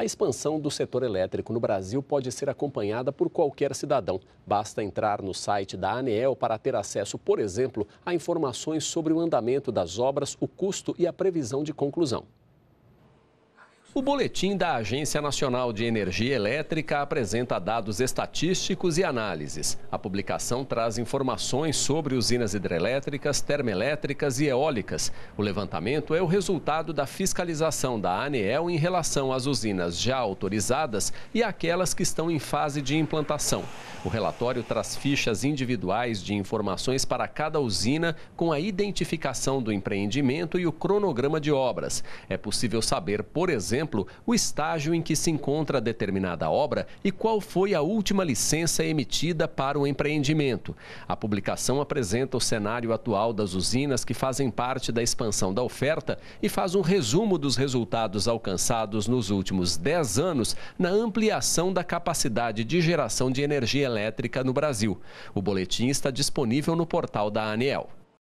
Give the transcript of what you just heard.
A expansão do setor elétrico no Brasil pode ser acompanhada por qualquer cidadão. Basta entrar no site da ANEEL para ter acesso, por exemplo, a informações sobre o andamento das obras, o custo e a previsão de conclusão. O boletim da Agência Nacional de Energia Elétrica apresenta dados estatísticos e análises. A publicação traz informações sobre usinas hidrelétricas, termoelétricas e eólicas. O levantamento é o resultado da fiscalização da ANEEL em relação às usinas já autorizadas e aquelas que estão em fase de implantação. O relatório traz fichas individuais de informações para cada usina com a identificação do empreendimento e o cronograma de obras. É possível saber, por exemplo, exemplo, o estágio em que se encontra determinada obra e qual foi a última licença emitida para o empreendimento. A publicação apresenta o cenário atual das usinas que fazem parte da expansão da oferta e faz um resumo dos resultados alcançados nos últimos 10 anos na ampliação da capacidade de geração de energia elétrica no Brasil. O boletim está disponível no portal da ANEEL.